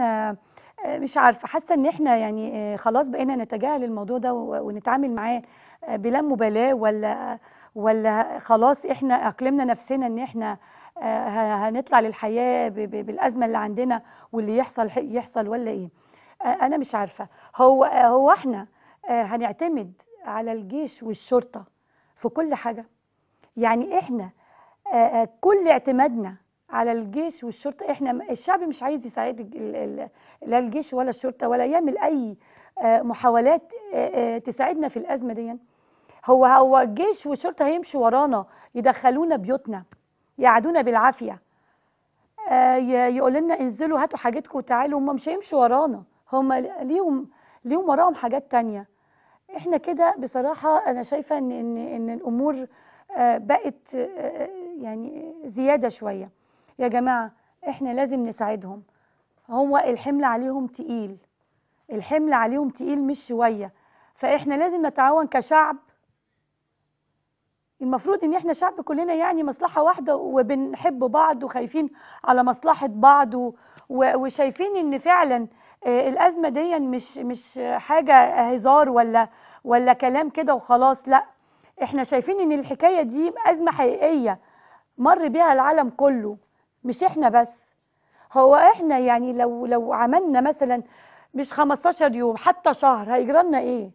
آه، مش عارفه حاسه ان احنا يعني آه، خلاص بقينا نتجاهل الموضوع ده ونتعامل معاه آه، بلا مبالاه ولا ولا خلاص احنا اقلمنا نفسنا ان احنا هنطلع للحياه بالازمه اللي عندنا واللي يحصل يحصل ولا ايه انا مش عارفه هو هو احنا هنعتمد على الجيش والشرطه في كل حاجه يعني احنا كل اعتمادنا على الجيش والشرطه احنا الشعب مش عايز يساعد لا الجيش ولا الشرطه ولا يعمل اي آه، محاولات آه، آه، تساعدنا في الازمه دي هو هو الجيش والشرطه هيمشوا ورانا يدخلونا بيوتنا يقعدونا بالعافيه يقول لنا انزلوا هاتوا حاجتكم وتعالوا هم مش هيمشوا ورانا هم ليهم ليهم وراهم حاجات تانية احنا كده بصراحه انا شايفه ان ان ان الامور بقت يعني زياده شويه يا جماعه احنا لازم نساعدهم هو الحمل عليهم تقيل الحمل عليهم تقيل مش شويه فاحنا لازم نتعاون كشعب المفروض ان احنا شعب كلنا يعني مصلحه واحده وبنحب بعض وخايفين على مصلحه بعض وشايفين ان فعلا آه، الازمه دي مش مش حاجه هزار ولا ولا كلام كده وخلاص لا احنا شايفين ان الحكايه دي ازمه حقيقيه مر بها العالم كله مش احنا بس هو احنا يعني لو لو عملنا مثلا مش 15 يوم حتى شهر هيجرى لنا ايه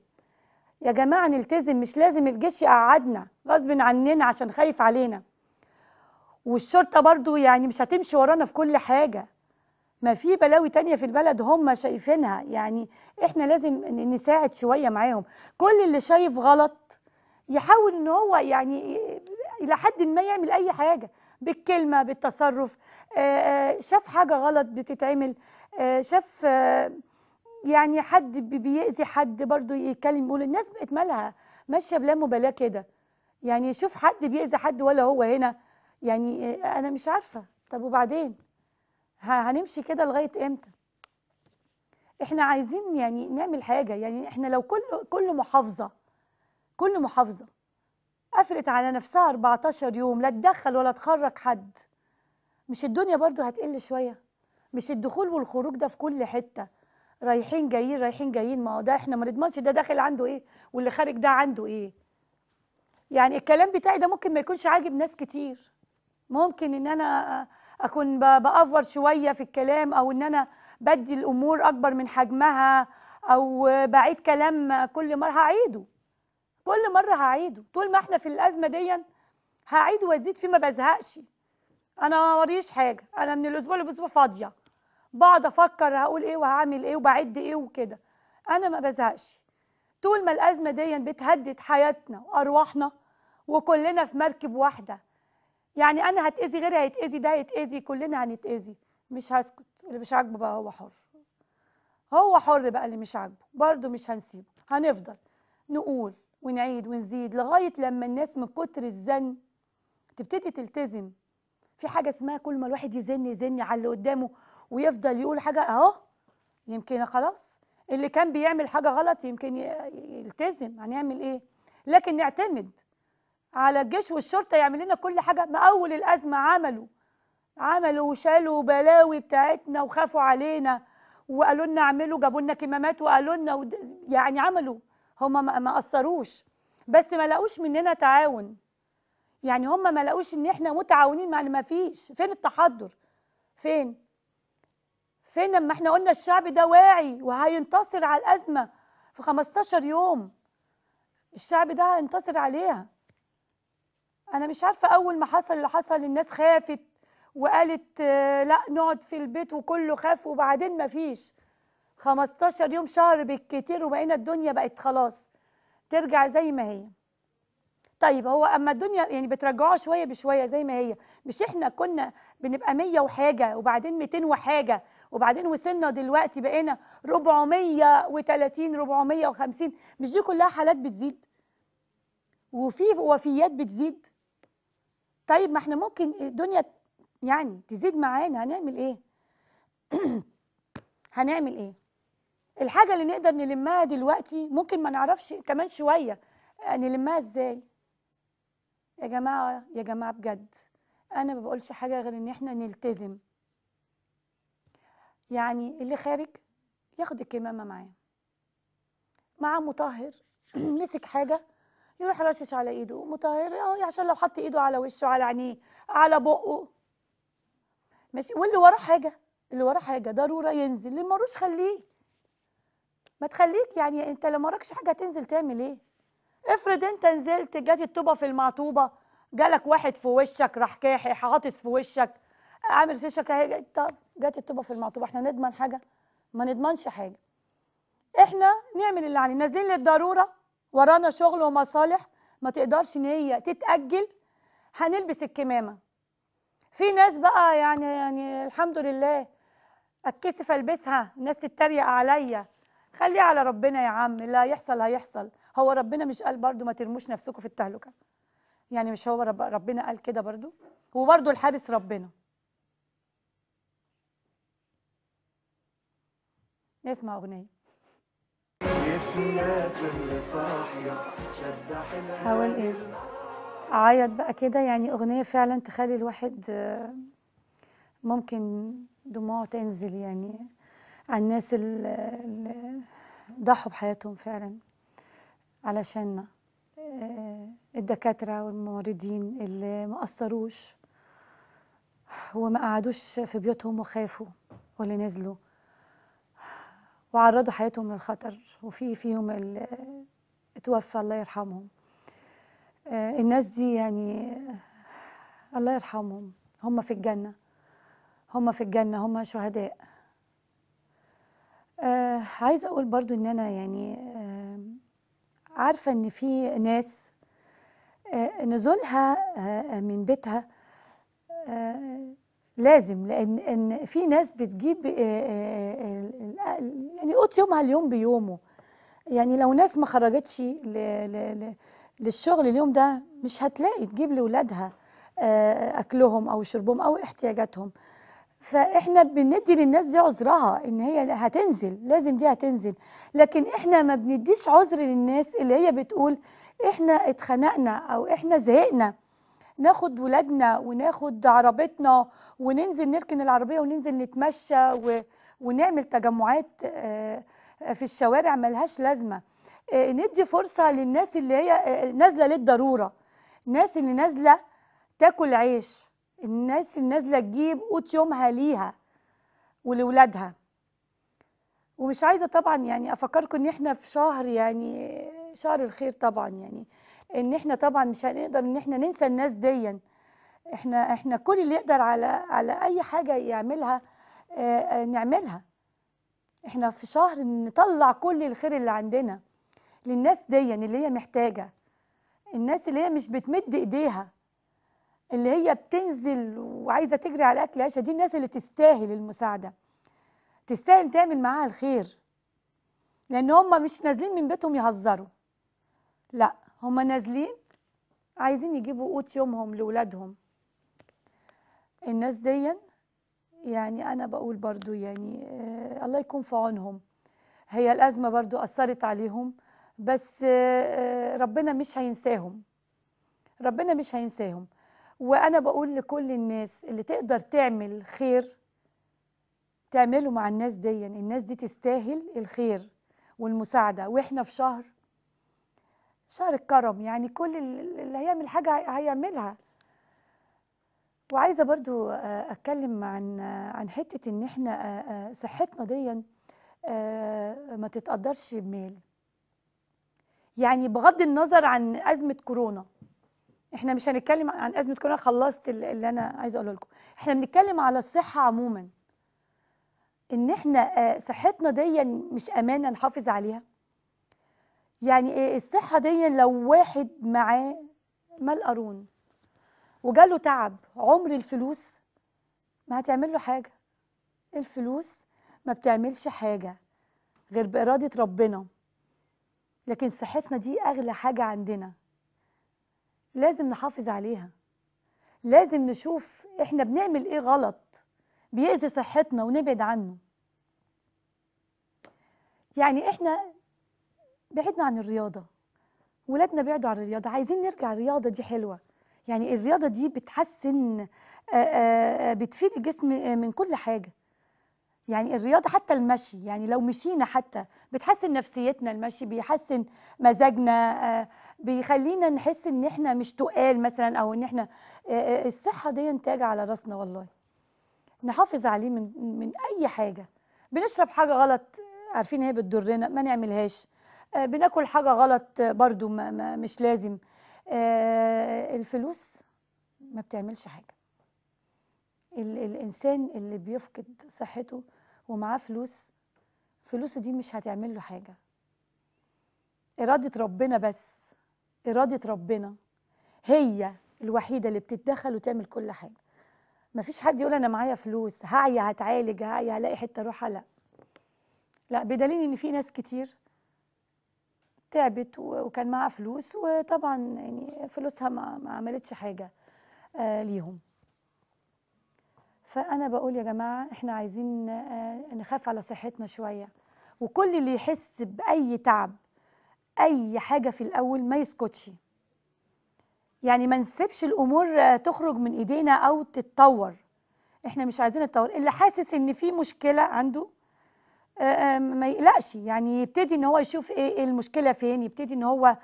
يا جماعه نلتزم مش لازم الجيش يقعدنا غصب عننا عشان خايف علينا والشرطه برضو يعني مش هتمشي ورانا في كل حاجه ما في بلاوي تانية في البلد هم شايفينها يعني احنا لازم نساعد شويه معاهم كل اللي شايف غلط يحاول ان هو يعني الى حد ما يعمل اي حاجه بالكلمه بالتصرف آه، آه، شاف حاجه غلط بتتعمل آه، شاف يعني حد بيأذي حد برضه يتكلم يقول الناس بقت مالها ماشيه بلا مبالاه كده يعني شوف حد بيأذي حد ولا هو هنا يعني انا مش عارفه طب وبعدين هنمشي كده لغايه امتى احنا عايزين يعني نعمل حاجه يعني احنا لو كل كل محافظه كل محافظه قفلت على نفسها 14 يوم لا تدخل ولا تخرج حد مش الدنيا برضو هتقل شوية مش الدخول والخروج ده في كل حتة رايحين جايين رايحين جايين ما هو ده احنا ما نضمنش ده داخل عنده ايه واللي خارج ده عنده ايه يعني الكلام بتاعي ده ممكن ما يكونش عاجب ناس كتير ممكن ان انا اكون بافور شويه في الكلام او ان انا بدي الامور اكبر من حجمها او بعيد كلام كل مره هعيده كل مره هعيده طول ما احنا في الازمه دي هعيد وازيد فيه ما بزهقش انا ما وريش حاجه انا من الاسبوع لأسبوع فاضيه بقعد افكر هقول ايه وهعمل ايه وبعد ايه وكده انا ما بزهقش طول ما الازمه دي بتهدد حياتنا وارواحنا وكلنا في مركب واحده يعني انا هتاذي غيري هيتاذي ده هيتاذي كلنا هنتاذي مش هسكت اللي مش عاجبه بقى هو حر هو حر بقى اللي مش عاجبه برضه مش هنسيبه هنفضل نقول ونعيد ونزيد لغايه لما الناس من كتر الزن تبتدي تلتزم في حاجه اسمها كل ما الواحد يزن يزن على اللي قدامه ويفضل يقول حاجه اهو يمكن خلاص اللي كان بيعمل حاجه غلط يمكن يلتزم هنعمل ايه لكن نعتمد على الجيش والشرطه يعمل لنا كل حاجه ما اول الازمه عملوا عملوا وشالوا بلاوي بتاعتنا وخافوا علينا وقالوا لنا اعملوا جابوا لنا كمامات وقالوا لنا يعني عملوا هم ما قصروش بس ما لقوش مننا تعاون يعني هم ما لقوش ان احنا متعاونين مع ما فيش فين التحضر فين فين لما احنا قلنا الشعب ده واعي وهينتصر على الازمه في 15 يوم الشعب ده هينتصر عليها انا مش عارفه اول ما حصل اللي حصل الناس خافت وقالت آه، لا نقعد في البيت وكله خاف وبعدين ما فيش 15 يوم شهر بالكتير وبقينا الدنيا بقت خلاص ترجع زي ما هي طيب هو اما الدنيا يعني بترجعوها شويه بشويه زي ما هي مش احنا كنا بنبقى 100 وحاجه وبعدين 200 وحاجه وبعدين وصلنا دلوقتي بقينا 430 450 مش دي كلها حالات بتزيد وفي وفيات بتزيد طيب ما احنا ممكن الدنيا يعني تزيد معانا هنعمل ايه هنعمل ايه الحاجه اللي نقدر نلمها دلوقتي ممكن ما نعرفش كمان شويه آه، نلمها ازاي يا جماعه يا جماعه بجد انا ما بقولش حاجه غير ان احنا نلتزم يعني اللي خارج ياخد الكمامه معاه مع مطهر مسك حاجه يروح رشش على ايده مطهر اه عشان لو حط ايده على وشه على عينيه على بقه ماشي واللي وراه حاجه اللي وراه حاجه ضروره ينزل اللي ملوش خليه ما تخليك يعني انت لو راكش حاجه تنزل تعمل ايه افرض انت نزلت جات الطوبه في المعطوبه جالك واحد في وشك راح كاحي حاطط في وشك عامل شيشك اهي طب جات الطوبه في المعطوبه احنا نضمن حاجه ما نضمنش حاجه احنا نعمل اللي علينا نازلين للضروره ورانا شغل ومصالح ما تقدرش ان هي تتاجل هنلبس الكمامه في ناس بقى يعني يعني الحمد لله اتكسف البسها ناس تتريق عليا خليه على ربنا يا عم لا يحصل هيحصل هو ربنا مش قال برضو ما ترموش نفسكم في التهلكه يعني مش هو رب ربنا قال كده برضو وبرضو الحارس ربنا نسمع اغنيه صاحيه حاول ايه اعيط بقى كده يعني اغنيه فعلا تخلي الواحد آه، ممكن دموعه تنزل يعني عن الناس اللي ضحوا بحياتهم فعلا علشاننا آه، الدكاترة والممرضين اللي ما قصروش وما قعدوش في بيوتهم وخافوا واللي نزلوا وعرضوا حياتهم للخطر وفي فيهم اللي اتوفى الله يرحمهم آه، الناس دي يعني آه، الله يرحمهم هم في الجنة هم في الجنة هم شهداء آه عايزه اقول برضو ان انا يعني آه عارفه ان في ناس آه نزولها آه من بيتها آه لازم لان ان في ناس بتجيب آه، آه، آه، يعني قوت يومها اليوم بيومه يعني لو ناس ما خرجتش للشغل اليوم ده مش هتلاقي تجيب لاولادها اكلهم او شربهم او احتياجاتهم فاحنا بندي للناس دي عذرها ان هي هتنزل لازم دي هتنزل لكن احنا ما بنديش عذر للناس اللي هي بتقول احنا اتخنقنا او احنا زهقنا ناخد ولادنا وناخد عربيتنا وننزل نركن العربيه وننزل نتمشى و... ونعمل تجمعات آه، في الشوارع ملهاش لازمه آه، ندي فرصه للناس اللي هي آه، نازله للضروره ناس اللي نازله تاكل عيش الناس النازله تجيب قوت يومها ليها ولولادها ومش عايزه طبعا يعني افكركم ان احنا في شهر يعني شهر الخير طبعا يعني ان احنا طبعا مش هنقدر ان احنا ننسى الناس ديا احنا احنا كل اللي يقدر على على اي حاجه يعملها آه، آه، نعملها احنا في شهر نطلع كل الخير اللي عندنا للناس ديا اللي هي محتاجه الناس اللي هي مش بتمد ايديها اللي هي بتنزل وعايزه تجري على اكل عيشها دي الناس اللي تستاهل المساعده تستاهل تعمل معاها الخير لان هم مش نازلين من بيتهم يهزروا لا هم نازلين عايزين يجيبوا قوت يومهم لاولادهم الناس دي يعني انا بقول برضو يعني آه الله يكون في عونهم هي الازمه برضو اثرت عليهم بس آه, آه، ربنا مش هينساهم ربنا مش هينساهم وانا بقول لكل الناس اللي تقدر تعمل خير تعمله مع الناس دي الناس دي تستاهل الخير والمساعده واحنا في شهر شهر الكرم يعني كل اللي هيعمل حاجه هيعملها وعايزه برضو آه، اتكلم عن عن حته ان احنا آه، آه، صحتنا دي ما تتقدرش بمال يعني بغض النظر عن ازمه كورونا احنا مش هنتكلم عن ازمه كورونا خلصت اللي انا عايزه اقوله لكم احنا بنتكلم على الصحه عموما ان احنا آه، صحتنا دي مش امانه نحافظ عليها يعني إيه؟ الصحه دي لو واحد معاه مال قارون وجاله تعب عمر الفلوس ما هتعمل له حاجه الفلوس ما بتعملش حاجه غير باراده ربنا لكن صحتنا دي اغلى حاجه عندنا لازم نحافظ عليها لازم نشوف احنا بنعمل ايه غلط بيأذي صحتنا ونبعد عنه يعني احنا بعدنا عن الرياضة ولادنا بعدوا عن الرياضة عايزين نرجع الرياضة دي حلوة يعني الرياضة دي بتحسن بتفيد الجسم من كل حاجة يعني الرياضة حتى المشي يعني لو مشينا حتى بتحسن نفسيتنا المشي بيحسن مزاجنا آه، بيخلينا نحس ان احنا مش تقال مثلا او ان احنا آه، آه، الصحة دي انتاج على راسنا والله نحافظ عليه من من اي حاجة بنشرب حاجة غلط عارفين هي بتضرنا ما نعملهاش بناكل حاجة غلط برضو ما مش لازم الفلوس ما بتعملش حاجة ال الانسان اللي بيفقد صحته ومعاه فلوس فلوسه دي مش هتعمل له حاجه اراده ربنا بس اراده ربنا هي الوحيده اللي بتتدخل وتعمل كل حاجه مفيش حد يقول انا معايا فلوس هعيا هتعالج هعيا هلاقي حته اروحها لا لا بدليل ان في ناس كتير تعبت وكان معاها فلوس وطبعا يعني فلوسها ما عملتش حاجه آه، ليهم فانا بقول يا جماعه احنا عايزين آه، نخاف على صحتنا شويه وكل اللي يحس باي تعب اي حاجه في الاول ما يسكتش يعني ما نسيبش الامور تخرج من ايدينا او تتطور احنا مش عايزين نتطور اللي حاسس ان في مشكله عنده آه، آه، ما يقلقش يعني يبتدي ان هو يشوف ايه, إيه المشكله فين يبتدي ان هو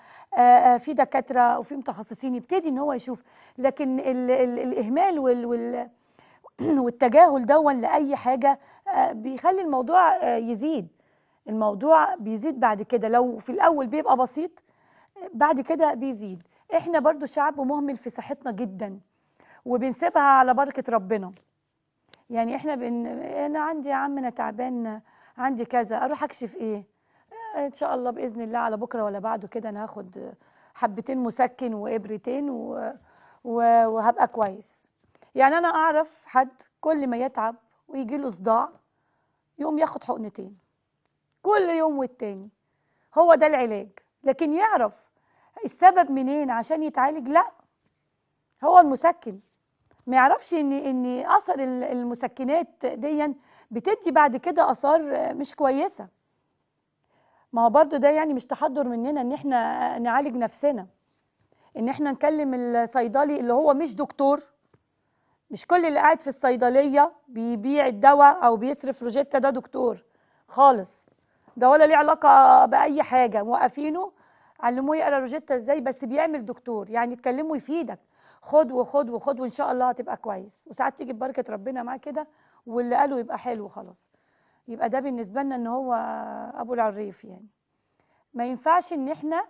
في دكاتره وفي متخصصين يبتدي ان هو يشوف لكن الاهمال وال, وال والتجاهل دون لاي حاجه آه، بيخلي الموضوع آه، يزيد الموضوع بيزيد بعد كده لو في الاول بيبقى بسيط بعد كده بيزيد احنا برضو شعب مهمل في صحتنا جدا وبنسيبها على بركه ربنا يعني احنا بن... انا عندي يا عم انا تعبان عندي كذا اروح اكشف ايه آه، ان شاء الله باذن الله على بكره ولا بعده كده انا هاخد حبتين مسكن وابرتين و... و... وهبقى كويس يعني انا اعرف حد كل ما يتعب ويجي له صداع يقوم ياخد حقنتين كل يوم والتاني هو ده العلاج لكن يعرف السبب منين عشان يتعالج لا هو المسكن ما يعرفش ان ان اثر المسكنات ديا بتدي بعد كده اثار مش كويسه ما هو برضو ده يعني مش تحضر مننا ان احنا نعالج نفسنا ان احنا نكلم الصيدلي اللي هو مش دكتور مش كل اللي قاعد في الصيدليه بيبيع الدواء او بيصرف روجيتا ده دكتور خالص ده ولا ليه علاقه باي حاجه موقفينه علموه يقرا روجيتا ازاي بس بيعمل دكتور يعني تكلمه يفيدك خد وخد وخد وان شاء الله هتبقى كويس وساعات تيجي ببركه ربنا معاه كده واللي قاله يبقى حلو خلاص يبقى ده بالنسبه لنا ان هو ابو العريف يعني ما ينفعش ان احنا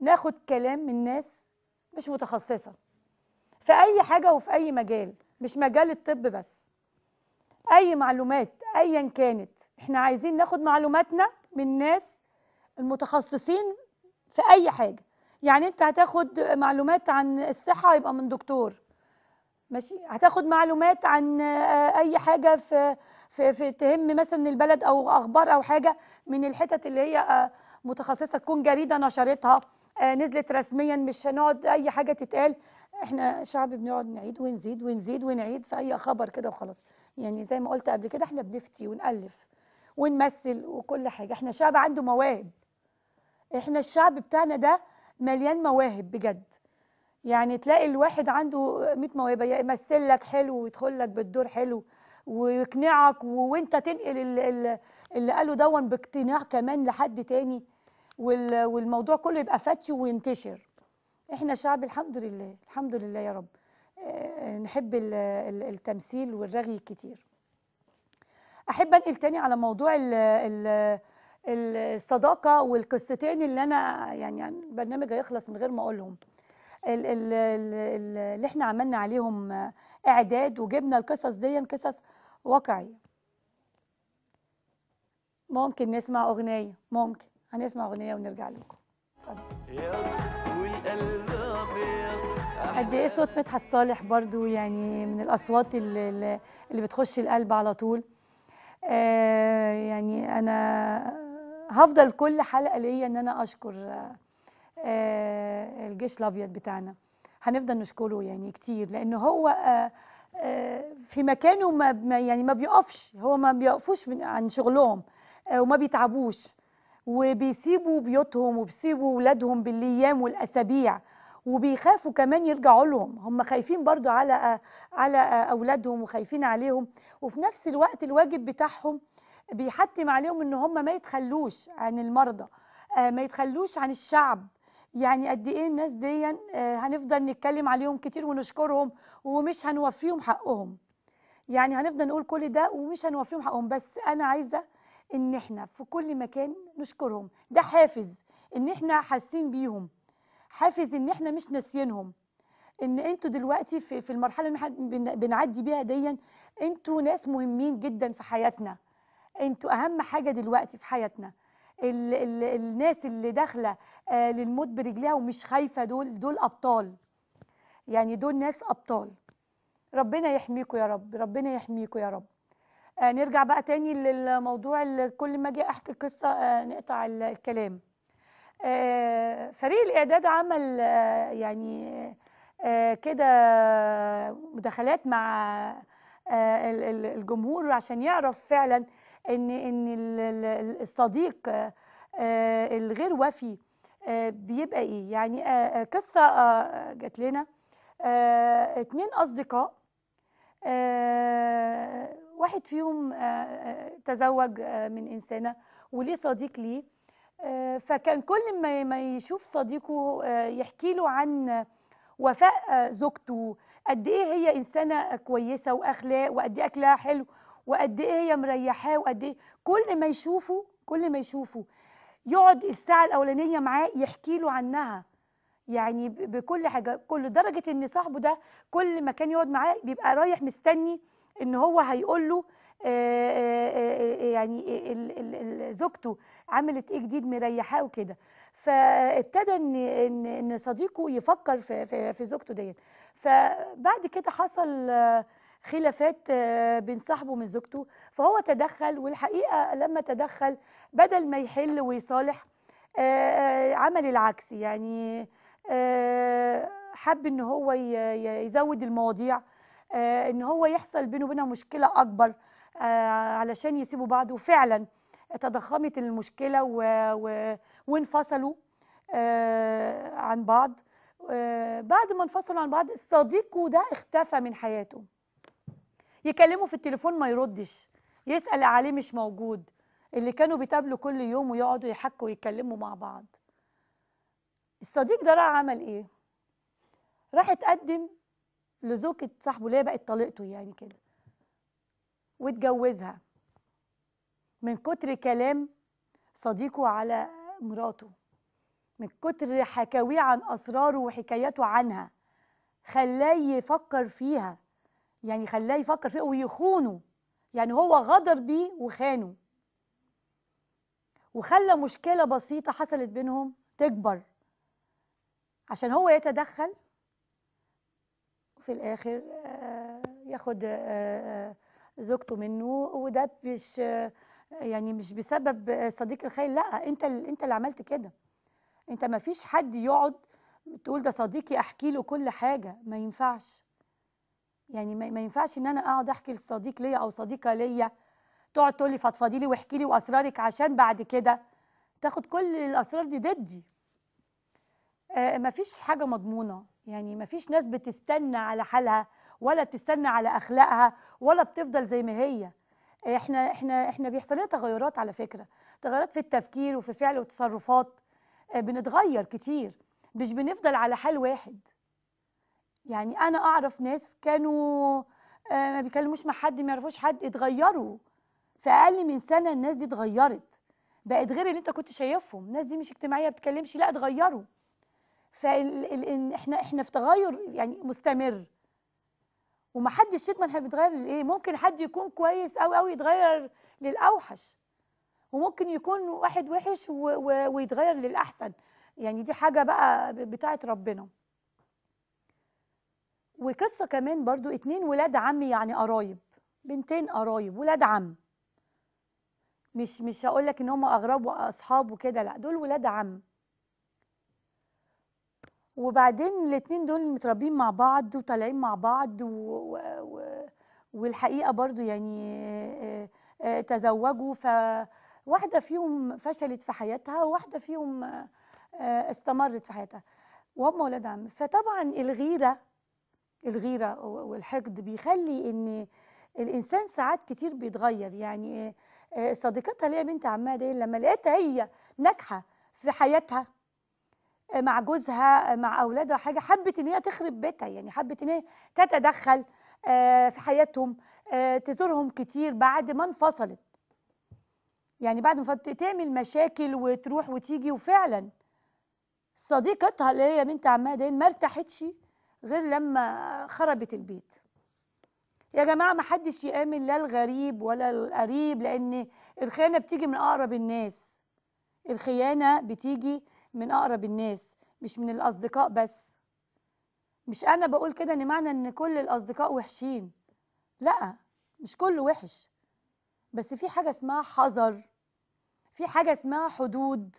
ناخد كلام من ناس مش متخصصه في اي حاجه وفي اي مجال مش مجال الطب بس اي معلومات ايا كانت احنا عايزين ناخد معلوماتنا من ناس المتخصصين في اي حاجه يعني انت هتاخد معلومات عن الصحه يبقى من دكتور ماشي هتاخد معلومات عن آه، اي حاجه في في, في تهم مثلا البلد او اخبار او حاجه من الحتت اللي هي آه، متخصصه تكون جريده نشرتها آه، نزلت رسميا مش هنقعد اي حاجه تتقال احنا شعب بنقعد نعيد ونزيد ونزيد ونعيد في اي خبر كده وخلاص يعني زي ما قلت قبل كده احنا بنفتي ونالف ونمثل وكل حاجه احنا شعب عنده مواهب احنا الشعب بتاعنا ده مليان مواهب بجد يعني تلاقي الواحد عنده 100 موهبه يمثل لك حلو ويدخل لك بالدور حلو ويقنعك وانت تنقل اللي, قاله دون باقتناع كمان لحد تاني والموضوع كله يبقى فاتي وينتشر احنا شعب الحمد لله الحمد لله يا رب آه، آه، نحب التمثيل والرغي الكتير احب انقل تاني على موضوع الصداقه والقصتين اللي انا يعني البرنامج هيخلص من غير ما اقولهم اللي احنا عملنا عليهم آه، اعداد وجبنا القصص دي قصص واقعيه ممكن نسمع اغنيه ممكن هنسمع اغنيه ونرجع لكم قد ايه صوت مدحت صالح برضو يعني من الاصوات اللي, اللي بتخش القلب على طول آه يعني انا هفضل كل حلقه ليا ان انا اشكر آه الجيش الابيض بتاعنا هنفضل نشكره يعني كتير لان هو آه،, آه في مكانه ما يعني ما بيقفش هو ما بيقفوش عن شغلهم آه، وما بيتعبوش وبيسيبوا بيوتهم وبيسيبوا ولادهم بالايام والاسابيع وبيخافوا كمان يرجعوا لهم هم خايفين برضو على على اولادهم وخايفين عليهم وفي نفس الوقت الواجب بتاعهم بيحتم عليهم ان هم ما يتخلوش عن المرضى آه، ما يتخلوش عن الشعب يعني قد ايه الناس دي آه، هنفضل نتكلم عليهم كتير ونشكرهم ومش هنوفيهم حقهم يعني هنفضل نقول كل ده ومش هنوفيهم حقهم بس انا عايزه ان احنا في كل مكان نشكرهم ده حافز ان احنا حاسين بيهم حافز ان احنا مش ناسيينهم ان انتوا دلوقتي في, في المرحله اللي احنا بنعدي بيها ديا انتوا ناس مهمين جدا في حياتنا انتوا اهم حاجه دلوقتي في حياتنا الـ الـ الناس اللي داخله آه، للموت برجليها ومش خايفه دول دول ابطال يعني دول ناس ابطال ربنا يحميكم يا رب ربنا يحميكم يا رب آه، نرجع بقى تاني للموضوع اللي كل ما اجي احكي قصه آه، نقطع الكلام آه، فريق الاعداد عمل يعني كده مداخلات مع الجمهور عشان يعرف فعلا ان ان الصديق الغير وفي بيبقى ايه يعني قصه جات لنا اتنين اصدقاء واحد فيهم آه، آه، تزوج آه، من إنسانة وليه صديق ليه فكان كل ما يشوف صديقه يحكي له عن وفاء زوجته قد ايه هي انسانه كويسه واخلاق وقد ايه اكلها حلو وقد ايه هي مريحاه وقد ايه كل ما يشوفه كل ما يشوفه يقعد الساعه الاولانيه معاه يحكي له عنها يعني بكل حاجه كل درجه ان صاحبه ده كل ما كان يقعد معاه بيبقى رايح مستني ان هو هيقول له آه، آه، آه، يعني زوجته عملت ايه جديد مريحاه وكده فابتدى ان ان صديقه يفكر في في, في زوجته ديت فبعد كده حصل خلافات بين صاحبه ومن زوجته فهو تدخل والحقيقه لما تدخل بدل ما يحل ويصالح عمل العكس يعني حب ان هو يزود المواضيع آه، ان هو يحصل بينه وبينها مشكله اكبر آه، علشان يسيبوا بعض وفعلا تضخمت المشكله و... و... وانفصلوا آه، عن بعض بعد ما انفصلوا عن بعض صديقه ده اختفى من حياته يكلمه في التليفون ما يردش يسال عليه مش موجود اللي كانوا بيتقابلوا كل يوم ويقعدوا يحكوا ويتكلموا مع بعض الصديق ده راح عمل ايه راح اتقدم لزوجة صاحبه اللي هي بقت طليقته يعني كده واتجوزها من كتر كلام صديقه على مراته من كتر حكاويه عن أسراره وحكاياته عنها خلاه يفكر فيها يعني خلاه يفكر فيها ويخونه يعني هو غدر بيه وخانه وخلى مشكلة بسيطة حصلت بينهم تكبر عشان هو يتدخل وفي الاخر آه، ياخد آه، آه، زوجته منه وده مش يعني مش بسبب صديق الخير لا انت انت اللي عملت كده انت ما فيش حد يقعد تقول ده صديقي احكي له كل حاجه ما ينفعش يعني ما ينفعش ان انا اقعد احكي لصديق ليا او صديقه ليا تقعد تقول لي فضفضي لي واحكي لي واسرارك عشان بعد كده تاخد كل الاسرار دي ضدي آه، ما فيش حاجه مضمونه يعني ما فيش ناس بتستنى على حالها ولا بتستنى على اخلاقها ولا بتفضل زي ما هي آه، احنا احنا احنا بيحصل لنا تغيرات على فكره تغيرات في التفكير وفي الفعل والتصرفات آه، بنتغير كتير مش بنفضل على حال واحد يعني انا اعرف ناس كانوا ما بيكلموش مع حد ما يعرفوش حد اتغيروا في اقل من سنه الناس دي اتغيرت بقت غير اللي انت كنت شايفهم الناس دي مش اجتماعيه ما بتتكلمش لا اتغيروا فاحنا احنا في تغير يعني مستمر ومحدش يضمن احنا بنتغير لايه ممكن حد يكون كويس قوي قوي يتغير للاوحش وممكن يكون واحد وحش و... و... ويتغير للاحسن يعني دي حاجه بقى بتاعه ربنا وقصه كمان برضو اتنين ولاد عمي يعني قرايب بنتين قرايب ولاد عم مش مش هقول لك ان هم اغراب واصحاب وكده لا دول ولاد عم وبعدين الاثنين دول متربين مع بعض وطالعين مع بعض و... و... والحقيقه برضو يعني آه، آه، تزوجوا فواحده فيهم فشلت في حياتها وواحده فيهم آه، استمرت في حياتها وهم ولاد عم فطبعا الغيره الغيره والحقد بيخلي ان الانسان ساعات كتير بيتغير يعني صديقتها اللي هي بنت عمها دي لما لقيتها هي ناجحه في حياتها مع جوزها مع اولادها حاجه حبت ان هي تخرب بيتها يعني حبت ان هي تتدخل آه، في حياتهم آه، تزورهم كتير بعد ما انفصلت يعني بعد ما تعمل مشاكل وتروح وتيجي وفعلا صديقتها اللي هي بنت عمها دين ما ارتاحتش غير لما خربت البيت يا جماعه ما حدش يامن لا الغريب ولا القريب لان الخيانه بتيجي من اقرب الناس الخيانه بتيجي من اقرب الناس مش من الاصدقاء بس مش انا بقول كده ان معنى ان كل الاصدقاء وحشين لا مش كله وحش بس في حاجه اسمها حذر في حاجه اسمها حدود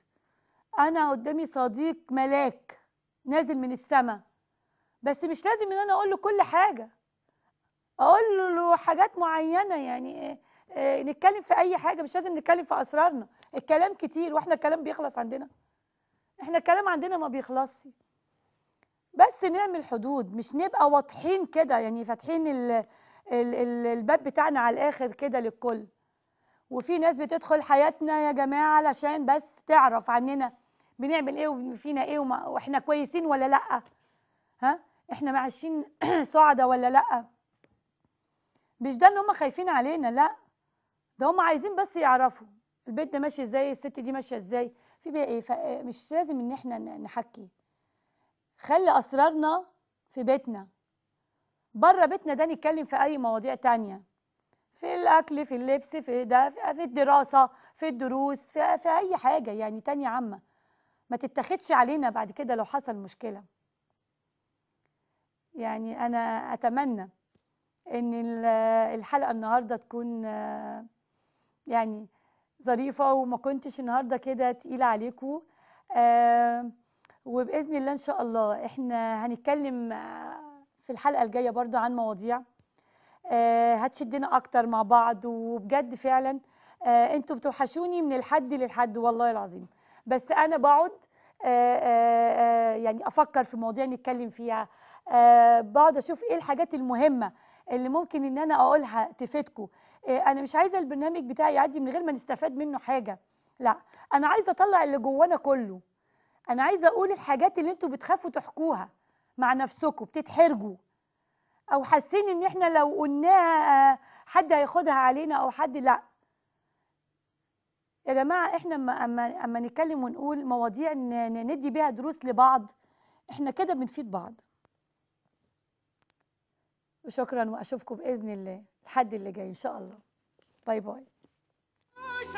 انا قدامي صديق ملاك نازل من السماء بس مش لازم ان انا اقول له كل حاجه اقول له حاجات معينه يعني آه، آه، نتكلم في اي حاجه مش لازم نتكلم في اسرارنا الكلام كتير واحنا الكلام بيخلص عندنا احنا الكلام عندنا ما بيخلصش بس نعمل حدود مش نبقى واضحين كده يعني فاتحين ال ال ال الباب بتاعنا على الاخر كده للكل وفي ناس بتدخل حياتنا يا جماعه علشان بس تعرف عننا بنعمل ايه وفينا ايه واحنا كويسين ولا لا ها احنا عايشين سعدة ولا لا مش ده ان هم خايفين علينا لا ده هم عايزين بس يعرفوا البيت ده ماشي ازاي الست دي ماشيه ازاي في بقى ايه فمش آه، لازم ان احنا نحكي خلي اسرارنا في بيتنا بره بيتنا ده نتكلم في اي مواضيع تانية في الاكل في اللبس في ده في الدراسه في الدروس في, في اي حاجه يعني تانية عامه ما تتاخدش علينا بعد كده لو حصل مشكله يعني انا اتمنى ان الحلقه النهارده تكون آه، يعني ظريفه وما كنتش النهارده كده تقيله عليكم آه وباذن الله ان شاء الله احنا هنتكلم آه، في الحلقه الجايه برضو عن مواضيع آه هتشدنا اكتر مع بعض وبجد فعلا آه انتوا بتوحشوني من الحد للحد والله العظيم بس انا بقعد آه، آه، يعني افكر في مواضيع نتكلم فيها بقعد اشوف ايه الحاجات المهمه اللي ممكن ان انا اقولها تفيدكم آه، انا مش عايزه البرنامج بتاعي يعدي من غير ما نستفاد منه حاجه لا انا عايزه اطلع اللي جوانا كله انا عايزه اقول الحاجات اللي انتوا بتخافوا تحكوها مع نفسكم بتتحرجوا او حاسين ان احنا لو قلناها آه، حد هياخدها علينا او حد لا يا جماعه احنا اما اما نتكلم ونقول مواضيع ندي بيها دروس لبعض احنا كده بنفيد بعض وشكرا واشوفكم باذن الله الحد اللي جاي ان شاء الله باي باي